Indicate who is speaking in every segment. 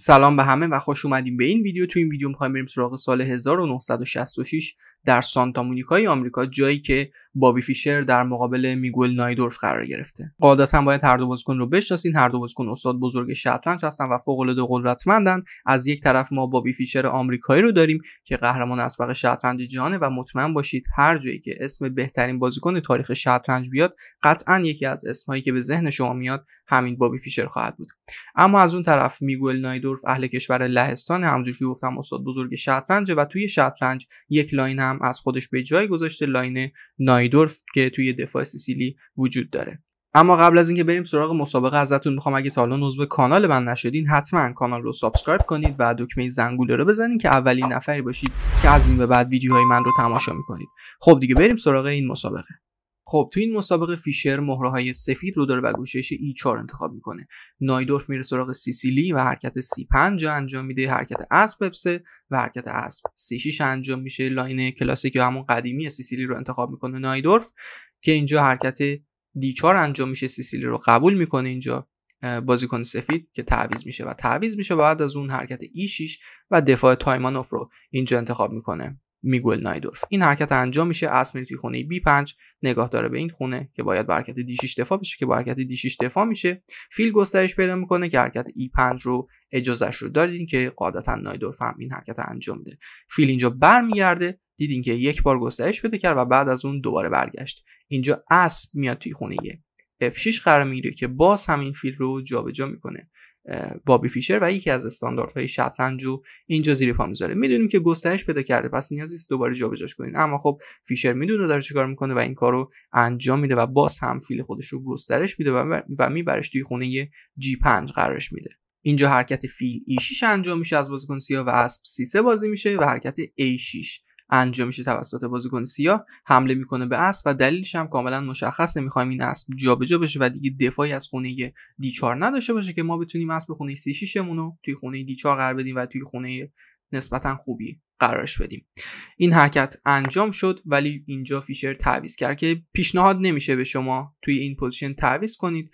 Speaker 1: سلام به همه و خوش اومدیم به این ویدیو تو این ویدیو میخوایم بریم سراغ سال 1966 در سانتا مونیکای آمریکا جایی که بابی فیشر در مقابل میگول نایدورف قرار گرفته قاعدتا باید هر دو بازیکن رو بشناسین هر دو بازیکن استاد بزرگ شطرنج هستن و فوق العاده قدرتمندن از یک طرف ما بابی فیشر آمریکایی رو داریم که قهرمان اسبق شطرنج جهانه و مطمئن باشید هر جایی که اسم بهترین بازیکن تاریخ شطرنج بیاد قطعا یکی از اسمهایی که به ذهن شما میاد همین بابی فیشر خواهد بود اما از اون طرف میگول نایدورف اهل کشور لهستان همونجوری که گفتم استاد بزرگ شطرنج و توی شطرنج یک لاین هم از خودش به جای گذاشته لاین نایدورف که توی دفاع سیسیلی وجود داره اما قبل از اینکه بریم سراغ مسابقه ازتون میخوام اگه تا الان عضو کانال من نشدین حتما کانال رو سابسکرایب کنید و دکمه زنگوله رو بزنید که اولین نفری باشید که از این به بعد ویدیوهای من رو تماشا میکنید خب دیگه بریم سراغ این مسابقه خب تو این مسابقه فیشر مهره های سفید رو داره و گوشش e ای 4 انتخاب میکنه نایدورف میره سراغ سیسیلی و حرکت سی 5 انجام میده حرکت اسب بپسه و حرکت اسب سی 6 انجام میشه لاین کلاسیک یا همون قدیمی سیسیلی رو انتخاب میکنه نایدورف که اینجا حرکت دی 4 انجام میشه سیسیلی رو قبول میکنه اینجا بازیکن سفید که تعویض میشه و تعویض میشه بعد از اون حرکت ای e 6 و دفاع تایمانوف رو اینجا انتخاب میکنه میگول نایدورف این حرکت انجام میشه اسب توی خونه بی 5 نگاه داره به این خونه که باید به حرکت دی دفاع بشه که با حرکت دی دفاع میشه فیل گسترش پیدا میکنه که حرکت E5 رو اجازهش رو دادین که قاعدتا نایدورف هم این حرکت انجام میده فیل اینجا برمیگرده دیدین که یک بار گسترش پیدا کرد و بعد از اون دوباره برگشت اینجا اسب میاد توی خونه F6 قرار میگیره که باز همین فیل رو جابجا میکنه بابی فیشر و یکی از استانداردهای شطرنج رو اینجا زیر پا میذاره میدونیم که گسترش پیدا کرده پس نیازی نیست دوباره جابجاش کنین اما خب فیشر میدونه داره چیکار میکنه و این کار رو انجام میده و باز هم فیل خودش رو گسترش میده و, میبرش توی خونه جی 5 قرارش میده اینجا حرکت فیل ای6 e انجام میشه از بازیکن سیاه و اسب سی3 بازی میشه و حرکت ای6 انجام میشه توسط بازیکن سیاه حمله میکنه به اسب و دلیلش هم کاملا مشخصه میخوایم این اسب جابجا بشه و دیگه دفاعی از خونه دیچار 4 نداشته باشه که ما بتونیم اسب خونه مون رو توی خونه دیچار 4 قرار بدیم و توی خونه نسبتا خوبی قرارش بدیم این حرکت انجام شد ولی اینجا فیشر تعویض کرد که پیشنهاد نمیشه به شما توی این پوزیشن تعویض کنید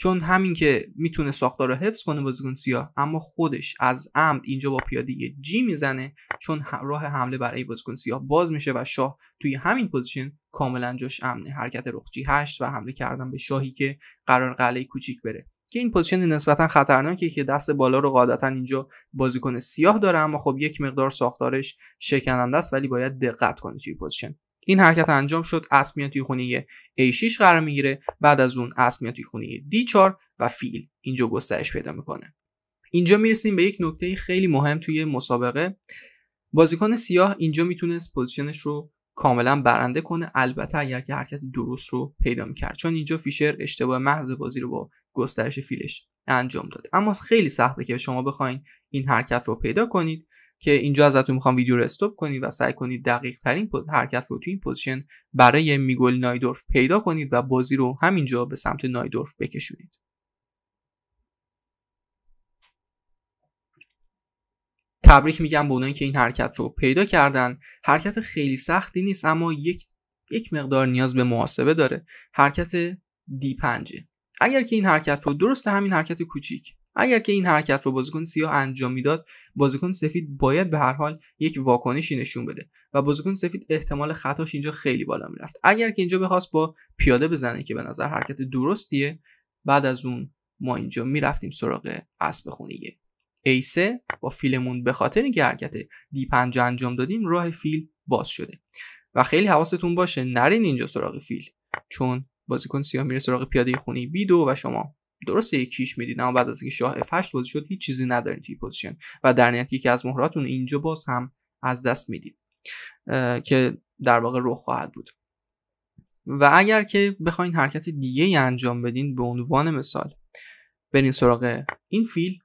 Speaker 1: چون همین که میتونه ساختار رو حفظ کنه بازیکن سیاه اما خودش از عمد اینجا با پیاده جی میزنه چون راه حمله برای بازیکن سیاه باز میشه و شاه توی همین پوزیشن کاملا جاش امنه حرکت جی هشت و حمله کردن به شاهی که قرار قلعه کوچیک بره که این پوزیشن نسبتا خطرناکه که دست بالا رو قاعدتا اینجا بازیکن سیاه داره اما خب یک مقدار ساختارش شکننده است ولی باید دقت کنید توی پوزیشن این حرکت انجام شد اسب میاد توی خونه A6 قرار میگیره بعد از اون اسب میاد توی خونه D4 و فیل اینجا گسترش پیدا میکنه اینجا میرسیم به یک نکته خیلی مهم توی مسابقه بازیکن سیاه اینجا میتونست پوزیشنش رو کاملا برنده کنه البته اگر که حرکت درست رو پیدا میکرد چون اینجا فیشر اشتباه محض بازی رو با گسترش فیلش انجام داد اما خیلی سخته که شما بخواین این حرکت رو پیدا کنید که اینجا ازتون میخوام ویدیو رو استوب کنید و سعی کنید دقیق ترین حرکت رو تو این پوزیشن برای میگل نایدورف پیدا کنید و بازی رو همینجا به سمت نایدورف بکشونید تبریک میگم به اونایی که این حرکت رو پیدا کردن حرکت خیلی سختی نیست اما یک یک مقدار نیاز به محاسبه داره حرکت دی پنجه اگر که این حرکت رو درست همین حرکت کوچیک اگر که این حرکت رو بازیکن سیاه انجام میداد بازیکن سفید باید به هر حال یک واکنشی نشون بده و بازیکن سفید احتمال خطاش اینجا خیلی بالا میرفت اگر که اینجا بخواست با پیاده بزنه که به نظر حرکت درستیه بعد از اون ما اینجا میرفتیم سراغ اسب خونیه ایسه با فیلمون به خاطر اینکه حرکت دی پنج انجام دادیم راه فیل باز شده و خیلی حواستون باشه نرین اینجا سراغ فیل چون بازیکن سیاه میره سراغ پیاده خونی بی دو و شما درسته یکیش میدید اما بعد از اینکه شاه F8 بازی شد هیچ چیزی ندارید توی پوزیشن و در نهایت یکی از مهراتون اینجا باز هم از دست میدید که در واقع رخ خواهد بود و اگر که بخواین حرکت دیگه ای انجام بدین به عنوان مثال برین سراغ این فیل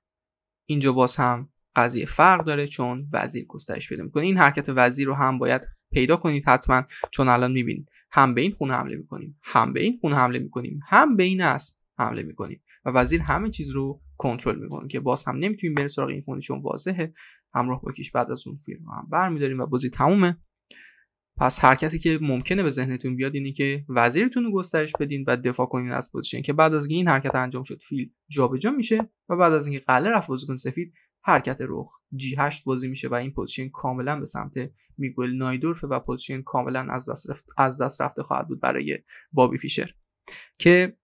Speaker 1: اینجا باز هم قضیه فرق داره چون وزیر گسترش پیدا میکنه این حرکت وزیر رو هم باید پیدا کنید حتما چون الان میبینید هم به این خونه حمله میکنیم هم به این خونه حمله میکنیم هم به این اسب حمله میکنیم و وزیر همه چیز رو کنترل میکنه که باز هم نمیتونیم بریم سراغ این فونی چون واضحه همراه با کیش بعد از اون فیلم هم برمیداریم و بازی تمومه پس حرکتی که ممکنه به ذهنتون بیاد اینه که وزیرتون رو گسترش بدین و دفاع کنین از پوزیشن که بعد از این حرکت انجام شد فیل جابجا میشه و بعد از اینکه قله رفت بازیکن سفید حرکت رخ G8 بازی میشه و این پوزیشن کاملا به سمت میگول نایدورف و پوزیشن کاملا از دست, رفت از دست رفته خواهد بود برای بابی فیشر که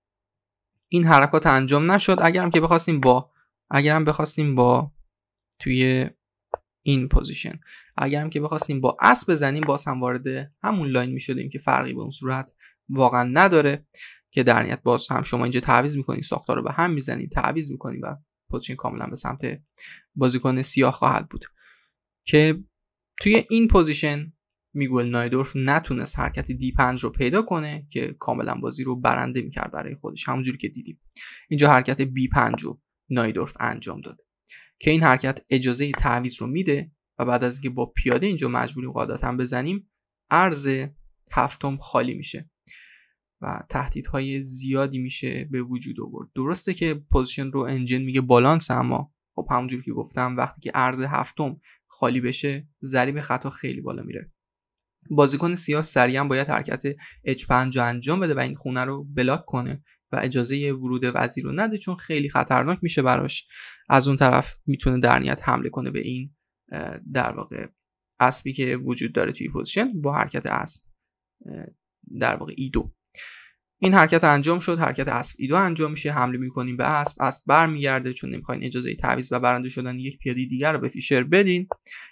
Speaker 1: این حرکات انجام نشد اگرم که بخواستیم با اگرم بخواستیم با توی این پوزیشن اگرم که بخواستیم با اس بزنیم باز هم وارد همون لاین می که فرقی به اون صورت واقعا نداره که در نیت باز هم شما اینجا تعویض میکنید ساختار رو به هم میزنید تعویض میکنید و پوزیشن کاملا به سمت بازیکن سیاه خواهد بود که توی این پوزیشن میگول نایدورف نتونست حرکت دی 5 رو پیدا کنه که کاملا بازی رو برنده میکرد برای خودش همونجوری که دیدیم اینجا حرکت بی 5 رو نایدورف انجام داد که این حرکت اجازه تعویز رو میده و بعد از اینکه با پیاده اینجا مجبوریم قاعدتا بزنیم ارز هفتم خالی میشه و تهدیدهای زیادی میشه به وجود آورد درسته که پوزیشن رو انجن میگه بالانس اما خب همونجوری که گفتم وقتی که ارز هفتم خالی بشه ضریب خطا خیلی بالا میره بازیکن سیاه سریعا باید حرکت H5 انجام بده و این خونه رو بلاک کنه و اجازه ورود وزیر رو نده چون خیلی خطرناک میشه براش از اون طرف میتونه در حمله کنه به این در واقع اسبی که وجود داره توی پوزیشن با حرکت اسب در واقع ایدو این حرکت انجام شد حرکت اسب ایدو انجام میشه حمله میکنیم به اسب اسب برمیگرده چون نمیخواین اجازه تعویض و برنده شدن یک پیاده دیگر رو به فیشر بدین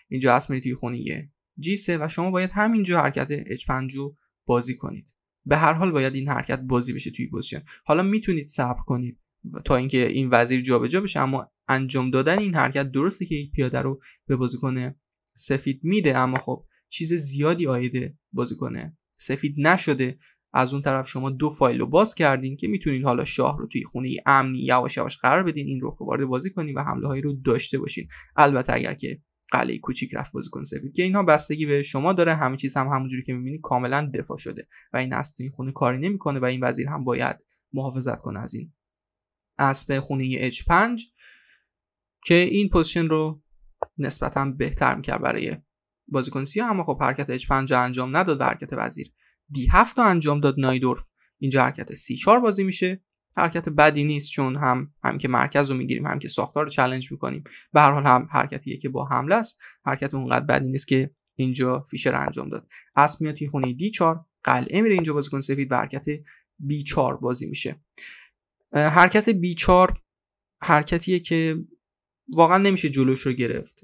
Speaker 1: اینجا اسب میره توی خونه g و شما باید همینجا حرکت H5 رو بازی کنید به هر حال باید این حرکت بازی بشه توی پوزیشن حالا میتونید صبر کنید تا اینکه این وزیر جابجا جا بشه اما انجام دادن این حرکت درسته که یک پیاده رو به بازیکن سفید میده اما خب چیز زیادی آیده کنه سفید نشده از اون طرف شما دو فایل رو باز کردین که میتونین حالا شاه رو توی خونه امنی یواش یواش قرار بدین این رو وارد بازی کنین و حمله هایی رو داشته باشین البته اگر که قلعه کوچیک رفت بازیکن سفید که اینها بستگی به شما داره همه چیز هم همونجوری که میبینید کاملا دفاع شده و این اسب تو این خونه کاری نمیکنه و این وزیر هم باید محافظت کنه از این اسب خونه H5 که این پوزیشن رو نسبتا بهتر میکرد برای بازیکن سیاه اما خب حرکت H5 انجام نداد و حرکت وزیر D7 رو انجام داد نایدورف اینجا حرکت C4 بازی میشه حرکت بدی نیست چون هم هم که مرکز رو میگیریم هم که ساختار رو چلنج میکنیم به هر حال هم حرکتیه که با حمله است حرکت اونقدر بدی نیست که اینجا فیشر انجام داد اسب میاد توی خونه D4 قلعه میره اینجا بازیکن سفید و حرکت B4 بازی میشه حرکت B4 حرکتیه که واقعا نمیشه جلوش رو گرفت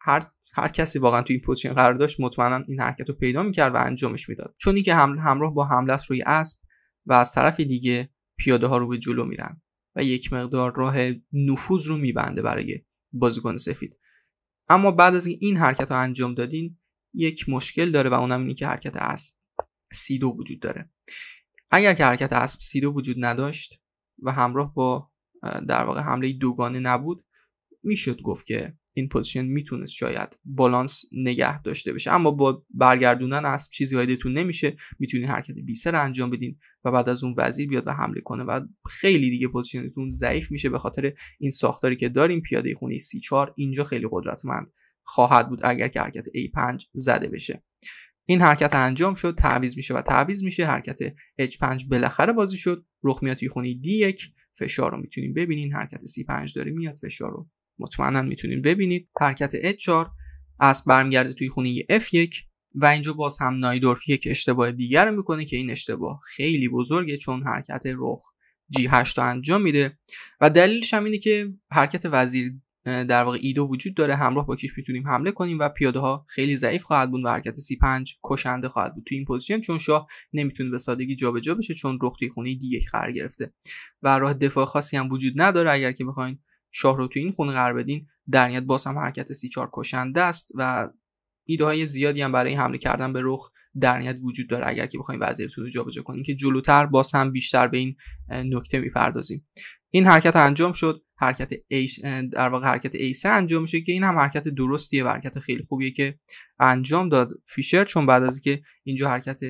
Speaker 1: هر هر کسی واقعا تو این پوزیشن قرار داشت مطمئنا این حرکت رو پیدا میکرد و انجامش میداد چون که حمله همراه با حمله است روی اسب و از طرف دیگه پیاده ها رو به جلو میرن و یک مقدار راه نفوذ رو میبنده برای بازیکن سفید اما بعد از این حرکت رو انجام دادین یک مشکل داره و اونم اینه که حرکت اسب سی دو وجود داره اگر که حرکت اسب سی وجود نداشت و همراه با در واقع حمله دوگانه نبود میشد گفت که این پوزیشن میتونست شاید بالانس نگه داشته بشه اما با برگردوندن اسب چیزی وایدتون نمیشه میتونی حرکت بی رو انجام بدین و بعد از اون وزیر بیاد و حمله کنه و خیلی دیگه پوزیشنتون ضعیف میشه به خاطر این ساختاری که داریم پیاده خونه C4 اینجا خیلی قدرتمند خواهد بود اگر که حرکت A5 زده بشه این حرکت انجام شد تعویض میشه و تعویض میشه حرکت H5 بالاخره بازی شد رخ میاد توی خونه D1 فشار رو میتونیم ببینین حرکت C5 داره میاد فشار رو مطمئنا میتونید ببینید حرکت H4 برمگرده برمیگرده توی خونه F1 و اینجا باز هم نایدورف یک اشتباه دیگر رو میکنه که این اشتباه خیلی بزرگه چون حرکت رخ G8 رو انجام میده و دلیلش هم اینه که حرکت وزیر در واقع ایدو وجود داره همراه با کیش میتونیم حمله کنیم و پیاده ها خیلی ضعیف خواهد بود و حرکت سی 5 کشنده خواهد بود توی این پوزیشن چون شاه نمیتونه به سادگی جابجا بشه چون رخ توی خونه دی 1 قرار گرفته و راه دفاع خاصی هم وجود نداره اگر که بخواین شاه رو تو این خونه قرار بدین در نیت باز هم حرکت سی چار کشنده است و ایده های زیادی هم برای حمله کردن به رخ در نیت وجود داره اگر که بخوایم وزیرتون رو جابجا کنیم که جلوتر باز هم بیشتر به این نکته میپردازیم این حرکت انجام شد حرکت ایش در واقع حرکت ایسه انجام میشه که این هم حرکت درستیه و حرکت خیلی خوبیه که انجام داد فیشر چون بعد از اینکه اینجا حرکت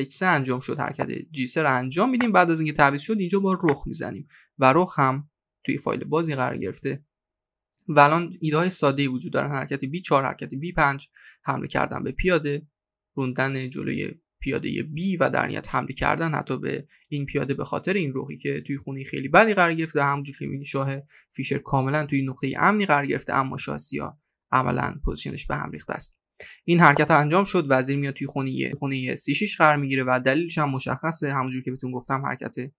Speaker 1: h انجام شد حرکت G3 رو انجام میدیم بعد از اینکه تعویض شد اینجا با رخ میزنیم و رخ هم توی فایل بازی قرار گرفته و الان ایده ساده ای وجود دارن حرکت B4 حرکت B5 حمله کردن به پیاده روندن جلوی پیاده B و در نیت حمله کردن حتی به این پیاده به خاطر این روحی که توی خونه خیلی بدی قرار گرفته همونجور که میبینی شاه فیشر کاملا توی نقطه امنی قرار گرفته اما شاه سیا عملا پوزیشنش به هم ریخته است این حرکت انجام شد وزیر میاد توی خونه خونه 6 قرار میگیره و دلیلش هم مشخصه همونجور که بهتون گفتم حرکت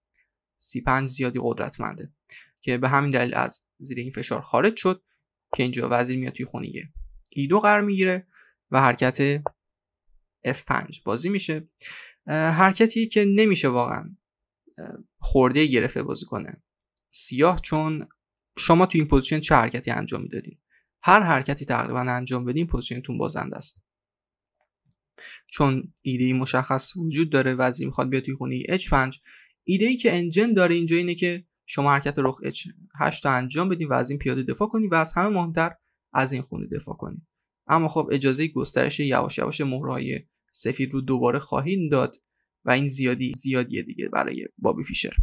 Speaker 1: 5 زیادی قدرتمنده که به همین دلیل از زیر این فشار خارج شد که اینجا وزیر میاد توی خونه ای دو قرار میگیره و حرکت F5 بازی میشه حرکتی که نمیشه واقعا خورده گرفته بازی کنه سیاه چون شما توی این پوزیشن چه حرکتی انجام میدادین هر حرکتی تقریبا انجام بدین پوزیشنتون بازنده است چون ایده مشخص وجود داره وزیر میخواد بیاد توی خونه H5 ایده ای که انجن داره اینجا اینه که شما حرکت رخ اچ 8 تا انجام بدین و از این پیاده دفاع کنید و از همه مهمتر از این خونه دفاع کنید اما خب اجازه گسترش یواش یواش مهرهای سفید رو دوباره خواهید داد و این زیادی زیادیه دیگه برای بابی فیشر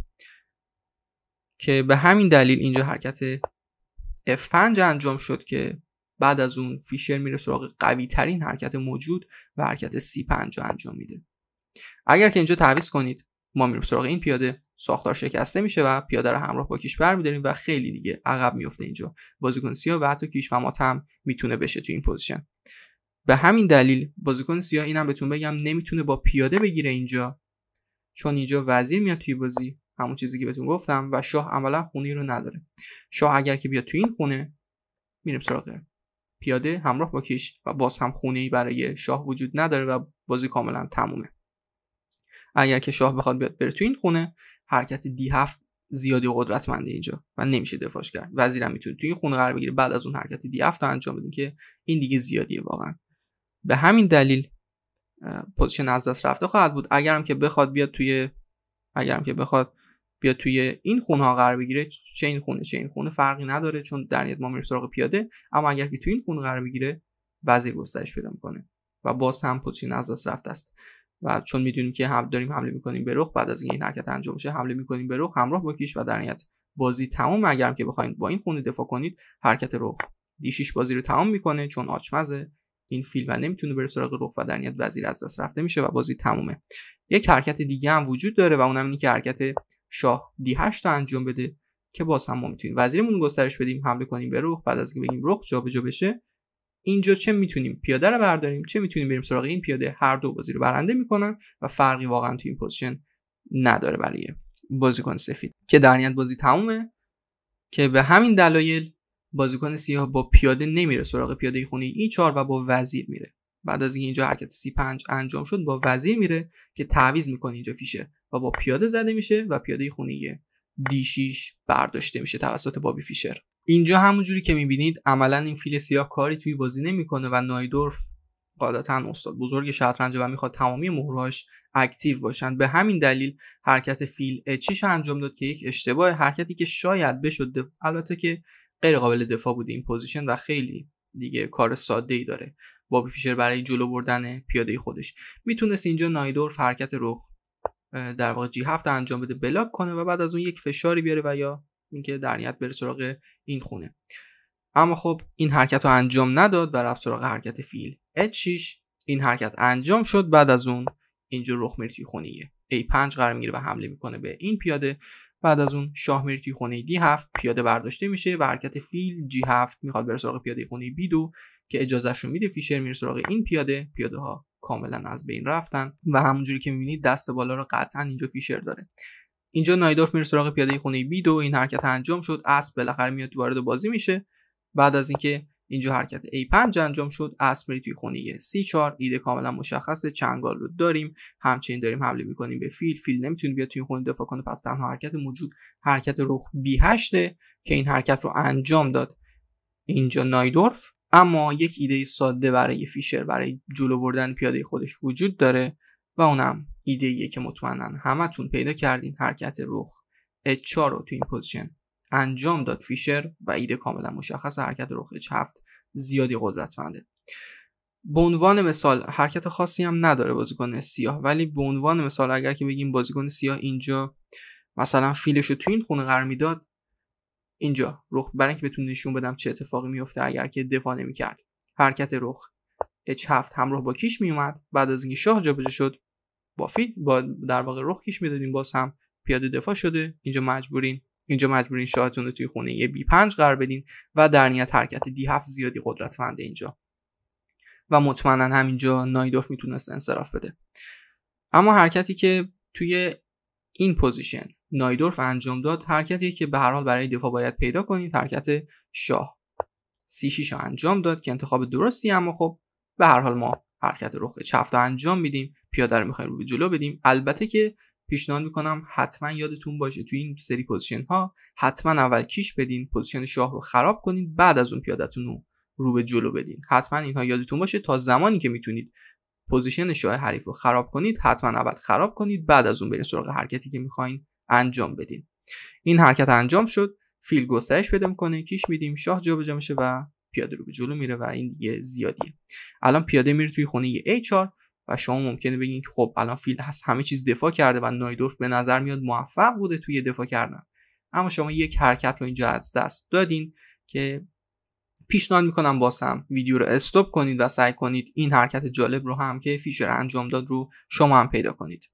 Speaker 1: که به همین دلیل اینجا حرکت F5 انجام شد که بعد از اون فیشر میره سراغ قوی ترین حرکت موجود و حرکت C5 انجام میده اگر که اینجا تعویض کنید ما میره سراغ این پیاده ساختار شکسته میشه و پیاده رو همراه با کیش برمیداریم و خیلی دیگه عقب میفته اینجا بازیکن سیاه و حتی کیش مات هم میتونه بشه تو این پوزیشن به همین دلیل بازیکن سیاه اینم بهتون بگم نمیتونه با پیاده بگیره اینجا چون اینجا وزیر میاد توی بازی همون چیزی که بهتون گفتم و شاه عملا خونه رو نداره شاه اگر که بیاد تو این خونه میریم سراغ پیاده همراه با کیش و باز هم خونه ای برای شاه وجود نداره و بازی کاملا تمومه اگر که شاه بخواد بیاد بره تو این خونه حرکت دی هفت زیادی قدرتمنده اینجا و نمیشه دفاعش کرد وزیرم میتونه تو این خونه قرار بگیره بعد از اون حرکت دی هفت انجام بدیم که این دیگه زیادیه واقعا به همین دلیل پوزیشن از دست رفته خواهد بود اگرم که بخواد بیاد توی اگرم که بخواد بیا توی این خونه ها قرار بگیره چه این خونه چه این خونه فرقی نداره چون در نیت ما میره سراغ پیاده اما اگر که توی این خونه قرار بگیره وزیر گسترش پیدا میکنه و باز هم پوتین از دست رفته است و چون میدونیم که هم داریم حمله میکنیم به رخ بعد از اینکه این حرکت انجام بشه حمله میکنیم به رخ همراه با کیش و در نهایت بازی تمام اگرم که بخواید با این خونه دفاع کنید حرکت رخ دیشیش بازی رو تمام میکنه چون آچمزه این فیل و نمیتونه بره سراغ رخ و در نهایت وزیر از دست رفته میشه و بازی تمومه یک حرکت دیگه هم وجود داره و اونم اینه که حرکت شاه D8 رو انجام بده که باز هم ما میتونیم وزیرمون گسترش بدیم حمله کنیم به رخ بعد از اینکه بگیم رخ جابجا بشه اینجا چه میتونیم پیاده رو برداریم چه میتونیم بریم سراغ این پیاده هر دو بازی رو برنده میکنن و فرقی واقعا تو این پوزیشن نداره برای بازیکن سفید که در نهایت بازی تمومه که به همین دلایل بازیکن سیاه با پیاده نمیره سراغ پیاده خونه ای 4 و با وزیر میره بعد از اینجا حرکت سی 5 انجام شد با وزیر میره که تعویض میکنه اینجا فیشه و با پیاده زده میشه و پیاده خونه دی 6 برداشته میشه توسط بابی فیشر اینجا همونجوری که میبینید عملا این فیل سیاه کاری توی بازی نمیکنه و نایدورف قاعدتا استاد بزرگ شطرنج و میخواد تمامی مهرهاش اکتیو باشند به همین دلیل حرکت فیل اچیش انجام داد که یک اشتباه حرکتی که شاید بشد دف... البته که غیر قابل دفاع بود این پوزیشن و خیلی دیگه کار ساده ای داره بابی فیشر برای جلو بردن پیاده خودش میتونست اینجا نایدورف حرکت رخ در واقع هفت انجام بده بلاک کنه و بعد از اون یک فشاری بیاره و یا میگه در نیت بره سراغ این خونه اما خب این حرکت رو انجام نداد و رفت سراغ حرکت فیل H6 این حرکت انجام شد بعد از اون اینجا رخ میره توی خونه A5 قرار میگیره و حمله میکنه به این پیاده بعد از اون شاه میره توی خونه D7 پیاده برداشته میشه و حرکت فیل G7 میخواد بره سراغ پیاده خونه B2 که اجازهش رو میده فیشر میره سراغ این پیاده پیاده ها کاملا از بین رفتن و همونجوری که میبینید دست بالا رو قطعا اینجا فیشر داره اینجا نایدورف میره سراغ پیاده خونه دو این حرکت انجام شد اسب بالاخره میاد وارد بازی میشه بعد از اینکه اینجا حرکت A5 انجام شد اس میری توی خونه C4 ایده کاملا مشخصه چنگال رو داریم همچنین داریم حمله میکنیم به فیل فیل نمیتونه بیاد توی خونه دفاع کنه پس تنها حرکت موجود حرکت رخ B8 که این حرکت رو انجام داد اینجا نایدورف اما یک ایده ساده برای فیشر برای جلو بردن پیاده خودش وجود داره و اونم ایده که مطمئنا همتون پیدا کردین حرکت رخ H4 رو تو این پوزیشن انجام داد فیشر و ایده کاملا مشخص حرکت رخ H7 زیادی قدرتمنده به عنوان مثال حرکت خاصی هم نداره بازیکن سیاه ولی به عنوان مثال اگر که بگیم بازیکن سیاه اینجا مثلا فیلش رو تو این خونه قرار میداد اینجا رخ برای اینکه بتون نشون بدم چه اتفاقی میفته اگر که دفاع نمیکرد حرکت رخ H7 همراه با کیش میومد بعد از اینکه شاه جابجا شد با فیل با در واقع رخ کش میدادیم باز هم پیاده دفاع شده اینجا مجبورین اینجا مجبورین شاهتون رو توی خونه یه بی پنج قرار بدین و در نیت حرکت دی هفت زیادی قدرتمنده اینجا و مطمئنا همینجا نایدوف میتونست انصراف بده اما حرکتی که توی این پوزیشن نایدورف انجام داد حرکتی که به هر حال برای دفاع باید پیدا کنید حرکت شاه سی شیش انجام داد که انتخاب درستی اما خب به هر حال ما حرکت رخ چفت رو انجام میدیم پیاده رو میخوایم رو جلو بدیم البته که پیشنهاد میکنم حتما یادتون باشه تو این سری پوزیشن ها حتما اول کیش بدین پوزیشن شاه رو خراب کنید بعد از اون پیادتون رو رو به جلو بدین حتما اینها یادتون باشه تا زمانی که میتونید پوزیشن شاه حریف رو خراب کنید حتما اول خراب کنید بعد از اون برین سراغ حرکتی که میخواین انجام بدین این حرکت انجام شد فیل گسترش پیدا میکنه کیش میدیم شاه جابجا میشه و پیاده رو به جلو میره و این دیگه زیادیه الان پیاده میره توی خونه HR و شما ممکنه بگین که خب الان فیل هست همه چیز دفاع کرده و نایدورف به نظر میاد موفق بوده توی دفاع کردن اما شما یک حرکت رو اینجا از دست دادین که پیشنهاد میکنم باسم ویدیو رو استوب کنید و سعی کنید این حرکت جالب رو هم که فیشر انجام داد رو شما هم پیدا کنید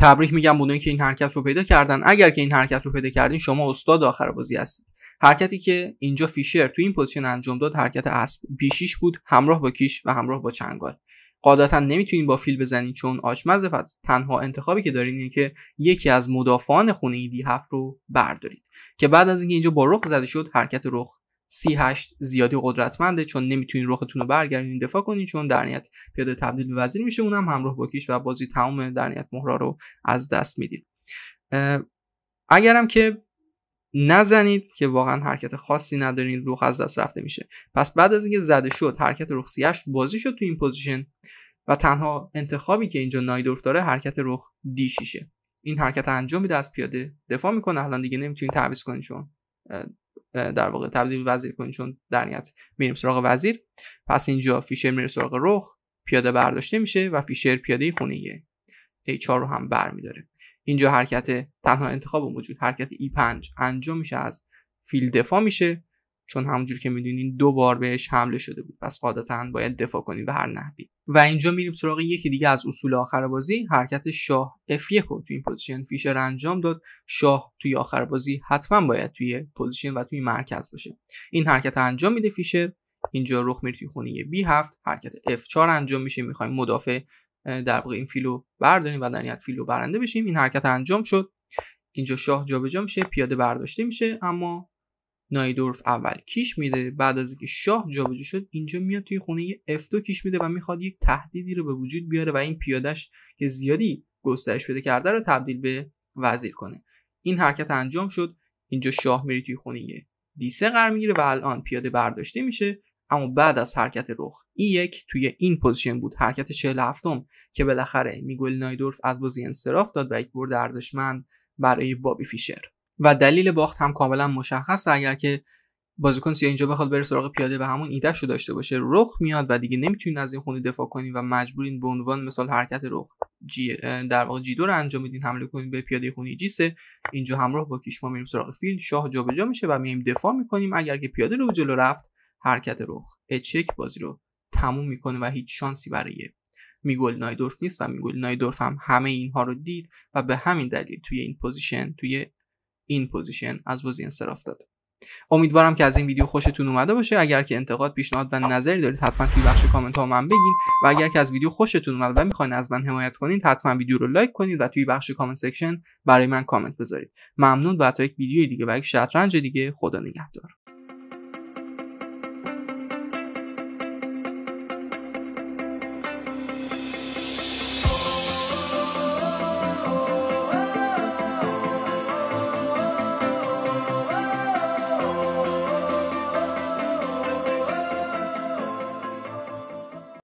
Speaker 1: تبریک میگم بودن که این حرکت رو پیدا کردن اگر که این حرکت رو پیدا کردین شما استاد آخر بازی هستید حرکتی که اینجا فیشر تو این پوزیشن انجام داد حرکت اسب بیشیش بود همراه با کیش و همراه با چنگال قاعدتا نمیتونین با فیل بزنین چون آشمزه فقط تنها انتخابی که دارین اینه که یکی از مدافعان خونه دی هفت رو بردارید که بعد از اینکه اینجا با رخ زده شد حرکت رخ سی هشت زیادی قدرتمنده چون نمیتونین رختون رو برگردین دفاع کنین چون در پیاده تبدیل به وزیر میشه اونم همراه با کیش و بازی تمام در نهایت رو از دست میدید اگرم که نزنید که واقعا حرکت خاصی ندارین روخ از دست رفته میشه پس بعد از اینکه زده شد حرکت رخ سیاش بازی شد تو این پوزیشن و تنها انتخابی که اینجا نایدورف داره حرکت رخ دی شیشه این حرکت انجام میده از پیاده دفاع میکنه الان دیگه نمیتونین تعویض کنین چون در واقع تبدیل وزیر کنین چون در نیت میریم سراغ وزیر پس اینجا فیشر میره سراغ رخ پیاده برداشته میشه و فیشر پیاده خونه ای 4 رو هم برمیداره اینجا حرکت تنها انتخاب موجود حرکت ای e 5 انجام میشه از فیل دفاع میشه چون همونجور که میدونین دو بار بهش حمله شده بود پس قاعدتا باید دفاع کنید به هر نحوی و اینجا میریم سراغ یکی دیگه از اصول آخر بازی حرکت شاه F1 توی این پوزیشن فیشر انجام داد شاه توی آخر بازی حتما باید توی پوزیشن و توی مرکز باشه این حرکت انجام میده فیشر اینجا رخ میره توی خونه بی 7 حرکت F4 انجام میشه میخوایم مدافع در واقع این فیلو برداریم و در نهایت فیلو برنده بشیم این حرکت انجام شد اینجا شاه جابجا میشه پیاده برداشته میشه اما نایدورف اول کیش میده بعد از اینکه شاه جابجا شد اینجا میاد توی خونه F2 کیش میده و میخواد یک تهدیدی رو به وجود بیاره و این پیادش که زیادی گسترش پیدا کرده رو تبدیل به وزیر کنه این حرکت انجام شد اینجا شاه میره توی خونه d دیسه قرار میگیره و الان پیاده برداشته میشه اما بعد از حرکت رخ این یک توی این پوزیشن بود حرکت 47 م که بالاخره میگول نایدورف از بازی انصراف داد و یک برد ارزشمند برای بابی فیشر و دلیل باخت هم کاملا مشخصه اگر که بازیکن سی اینجا بخواد بره سراغ پیاده و همون ایدهش رو داشته باشه رخ میاد و دیگه نمیتونین از این خونه دفاع کنین و مجبورین به عنوان مثال حرکت رخ جی در واقع جی دو رو انجام میدین حمله کنین به پیاده خونه جی سه اینجا همراه با کیشما میریم سراغ فیل شاه جابجا میشه و میایم دفاع میکنیم اگر که پیاده رو جلو رفت حرکت رخ اچک بازی رو تموم میکنه و هیچ شانسی برای میگل نایدورف نیست و میگل نایدورف هم همه اینها رو دید و به همین دلیل توی این پوزیشن توی این پوزیشن از بازی انصراف داد امیدوارم که از این ویدیو خوشتون اومده باشه اگر که انتقاد پیشنهاد و نظری دارید حتما توی بخش کامنت ها من بگین و اگر که از ویدیو خوشتون اومد و میخواین از من حمایت کنید حتما ویدیو رو لایک کنید و توی بخش کامنت سکشن برای من کامنت بذارید ممنون و تا یک ویدیو دیگه و یک شطرنج دیگه خدا نگهدار